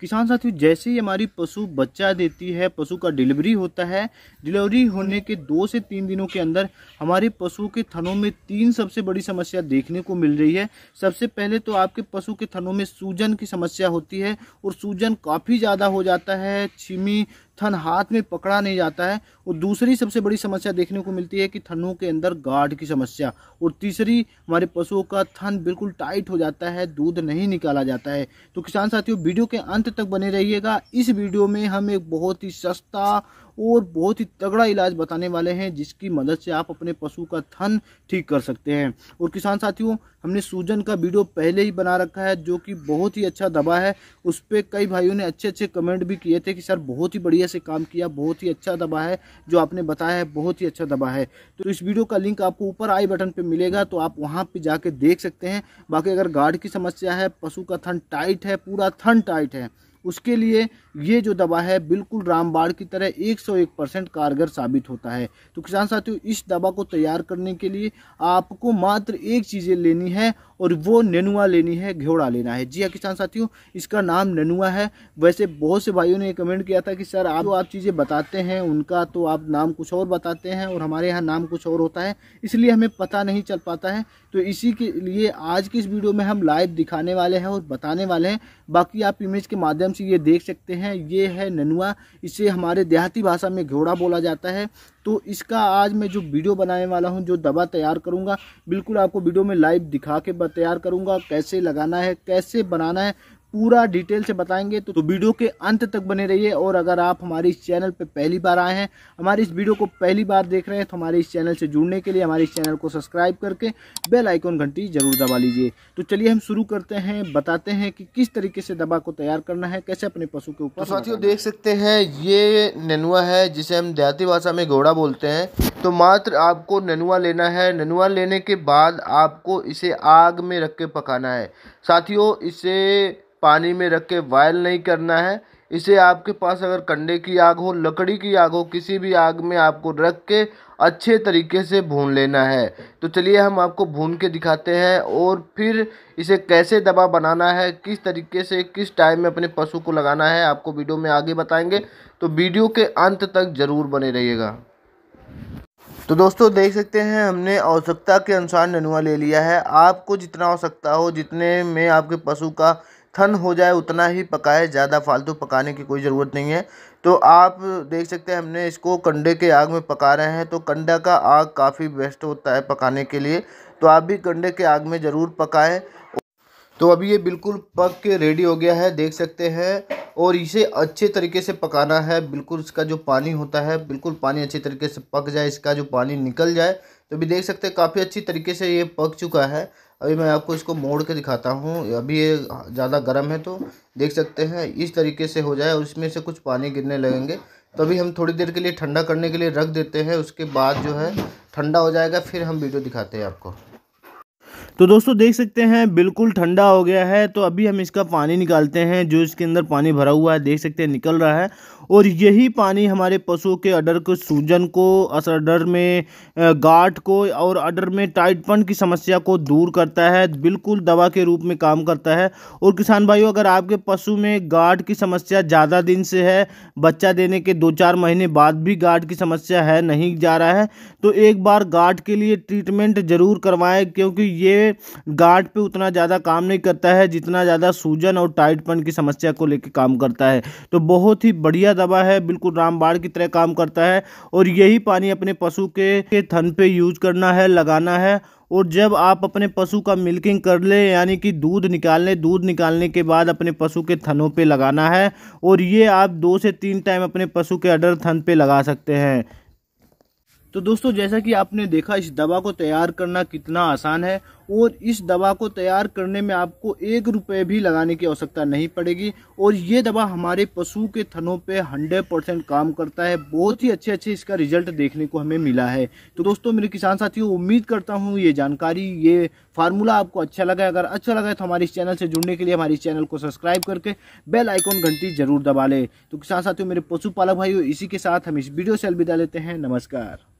किसान साथियों जैसे ही हमारी पशु बच्चा देती है पशु का डिलीवरी होता है डिलीवरी होने के दो से तीन दिनों के अंदर हमारे पशु के थनों में तीन सबसे बड़ी समस्या देखने को मिल रही है सबसे पहले तो आपके पशु के थनों में सूजन की समस्या होती है और सूजन काफ़ी ज़्यादा हो जाता है छिमी थन हाथ में पकड़ा नहीं जाता है और दूसरी सबसे बड़ी समस्या देखने को मिलती है कि थनों के अंदर गाढ़ की समस्या और तीसरी हमारे पशुओं का थन बिल्कुल टाइट हो जाता है दूध नहीं निकाला जाता है तो किसान साथियों वीडियो के अंत तक बने रहिएगा इस वीडियो में हम एक बहुत ही सस्ता और बहुत ही तगड़ा इलाज बताने वाले हैं जिसकी मदद से आप अपने पशु का थन ठीक कर सकते हैं और किसान साथियों हमने सूजन का वीडियो पहले ही बना रखा है जो कि बहुत ही अच्छा दवा है उस पर कई भाइयों ने अच्छे अच्छे कमेंट भी किए थे कि सर बहुत ही बढ़िया से काम किया बहुत ही अच्छा दवा है जो आपने बताया है बहुत ही अच्छा दवा है तो इस वीडियो का लिंक आपको ऊपर आई बटन पर मिलेगा तो आप वहाँ पर जाके देख सकते हैं बाकी अगर गार्ड की समस्या है पशु का थन टाइट है पूरा थन टाइट है उसके लिए ये जो दवा है बिल्कुल रामबाड़ की तरह 101 परसेंट कारगर साबित होता है तो किसान साथियों इस दवा को तैयार करने के लिए आपको मात्र एक चीज़ें लेनी है और वो ननुआ लेनी है घेवड़ा लेना है जी हाँ किसान साथियों इसका नाम ननुआ है वैसे बहुत से भाइयों ने कमेंट किया था कि सर आप जो आप चीज़ें बताते हैं उनका तो आप नाम कुछ और बताते हैं और हमारे यहाँ नाम कुछ और होता है इसलिए हमें पता नहीं चल पाता है तो इसी के लिए आज की इस वीडियो में हम लाइव दिखाने वाले हैं और बताने वाले हैं बाकी आप इमेज के माध्यम से ये देख सकते हैं ये है ननुआ इसे हमारे देहाती भाषा में घोड़ा बोला जाता है तो इसका आज मैं जो वीडियो बनाने वाला हूँ जो दवा तैयार करूँगा बिल्कुल आपको वीडियो में लाइव दिखा के तैयार करूँगा कैसे लगाना है कैसे बनाना है पूरा डिटेल से बताएंगे तो, तो वीडियो के अंत तक बने रहिए और अगर आप हमारे इस चैनल पर पहली बार आए हैं हमारे इस वीडियो को पहली बार देख रहे हैं तो हमारे इस चैनल से जुड़ने के लिए हमारे इस चैनल को सब्सक्राइब करके बेल आइकॉन घंटी जरूर दबा लीजिए तो चलिए हम शुरू करते हैं बताते हैं कि किस तरीके से दवा को तैयार करना है कैसे अपने पशु के ऊपर तो साथियों देख सकते हैं ये ननुआ है जिसे हम देहाती भाषा में घोड़ा बोलते हैं तो मात्र आपको ननुआ लेना है ननुआ लेने के बाद आपको इसे आग में रख के पकाना है साथियों इसे पानी में रख के बॉयल नहीं करना है इसे आपके पास अगर कंडे की आग हो लकड़ी की आग हो किसी भी आग में आपको रख के अच्छे तरीके से भून लेना है तो चलिए हम आपको भून के दिखाते हैं और फिर इसे कैसे दबा बनाना है किस तरीके से किस टाइम में अपने पशु को लगाना है आपको वीडियो में आगे बताएंगे तो वीडियो के अंत तक ज़रूर बने रहिएगा तो दोस्तों देख सकते हैं हमने आवश्यकता के अनुसार ननुआ ले लिया है आपको जितना आवश्यकता हो जितने में आपके पशु का थन हो जाए उतना ही पकाए ज़्यादा फालतू पकाने की कोई ज़रूरत नहीं है तो आप देख सकते हैं हमने इसको कंडे के आग में पका रहे हैं तो कंडा का आग काफ़ी बेस्ट होता है पकाने के लिए तो आप भी कंडे के आग में ज़रूर पकाएं तो अभी ये बिल्कुल पक के रेडी हो गया है देख सकते हैं और इसे अच्छे तरीके से पकाना है बिल्कुल इसका जो पानी होता है बिल्कुल पानी अच्छे तरीके से पक जाए इसका जो पानी निकल जाए तो भी देख सकते हैं काफ़ी अच्छी तरीके से ये पक चुका है अभी मैं आपको इसको मोड़ के दिखाता हूँ अभी ये ज़्यादा गर्म है तो देख सकते हैं इस तरीके से हो जाए और इसमें से कुछ पानी गिरने लगेंगे तो अभी हम थोड़ी देर के लिए ठंडा करने के लिए रख देते हैं उसके बाद जो है ठंडा हो जाएगा फिर हम वीडियो दिखाते हैं आपको तो दोस्तों देख सकते हैं बिल्कुल ठंडा हो गया है तो अभी हम इसका पानी निकालते हैं जो इसके अंदर पानी भरा हुआ है देख सकते हैं निकल रहा है और यही पानी हमारे पशुओं के अडर को सूजन को अडर में गाठ को और अडर में टाइटपन की समस्या को दूर करता है बिल्कुल दवा के रूप में काम करता है और किसान भाइयों अगर आपके पशु में गाठ की समस्या ज़्यादा दिन से है बच्चा देने के दो चार महीने बाद भी गाठ की समस्या है नहीं जा रहा है तो एक बार गाठ के लिए ट्रीटमेंट ज़रूर करवाएँ क्योंकि ये गार्ड पे उतना ज़्यादा काम नहीं करता है जितना ज़्यादा सूजन और टाइटपन की समस्या को लेकर काम करता है तो बहुत ही बढ़िया दवा है बिल्कुल रामबाण की तरह काम करता है और यही पानी अपने पशु के, थन पे यूज करना है लगाना है और जब आप अपने पशु का मिल्किंग कर ले यानी कि दूध निकाल लें दूध निकालने के बाद अपने पशु के थनों पे लगाना है और ये आप दो से तीन टाइम अपने पशु के अडर थन पे लगा सकते हैं तो दोस्तों जैसा कि आपने देखा इस दवा को तैयार करना कितना आसान है और इस दवा को तैयार करने में आपको एक रुपये भी लगाने की आवश्यकता नहीं पड़ेगी और ये दवा हमारे पशु के थनों पे 100 परसेंट काम करता है बहुत ही अच्छे अच्छे इसका रिजल्ट देखने को हमें मिला है तो दोस्तों मेरे किसान साथियों उम्मीद करता हूँ ये जानकारी ये फार्मूला आपको अच्छा लगा अगर अच्छा लगा तो हमारे इस चैनल से जुड़ने के लिए हमारे चैनल को सब्सक्राइब करके बेल आइकॉन घंटी जरूर दबा लें तो किसान साथियों मेरे पशुपालक भाइयों इसी के साथ हम इस वीडियो से अलविदा लेते हैं नमस्कार